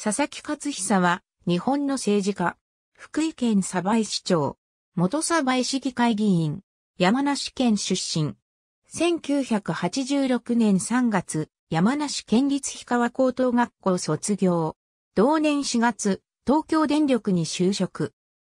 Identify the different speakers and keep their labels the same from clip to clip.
Speaker 1: 佐々木勝久は、日本の政治家、福井県鯖江市長、元鯖江市議会議員、山梨県出身。1986年3月、山梨県立氷川高等学校卒業。同年4月、東京電力に就職。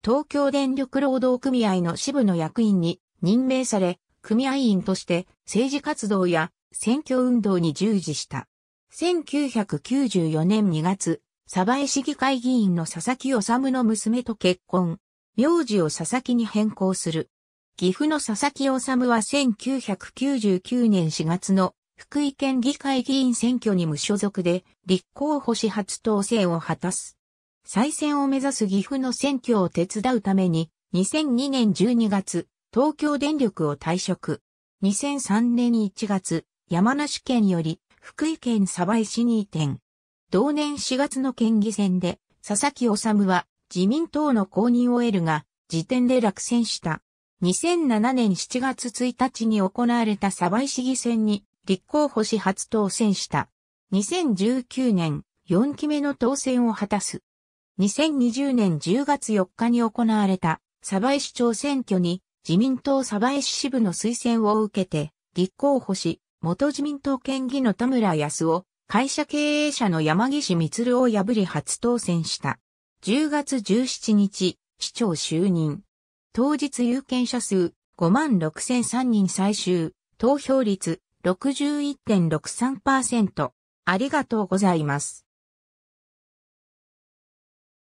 Speaker 1: 東京電力労働組合の支部の役員に任命され、組合員として政治活動や選挙運動に従事した。1994年2月、鯖江市議会議員の佐々木治の娘と結婚。名字を佐々木に変更する。岐阜の佐々木治は1999年4月の福井県議会議員選挙に無所属で立候補し初当選を果たす。再選を目指す岐阜の選挙を手伝うために2002年12月東京電力を退職。2003年1月山梨県より福井県鯖江市に移転。同年4月の県議選で、佐々木治は自民党の公認を得るが、時点で落選した。2007年7月1日に行われた鯖江市議選に立候補し初当選した。2019年4期目の当選を果たす。2020年10月4日に行われた鯖江市長選挙に自民党鯖江市支部の推薦を受けて立候補し、元自民党県議の田村康夫、会社経営者の山岸光を破り初当選した。10月17日、市長就任。当日有権者数56,003人最終、投票率61.63%。ありがとうございます。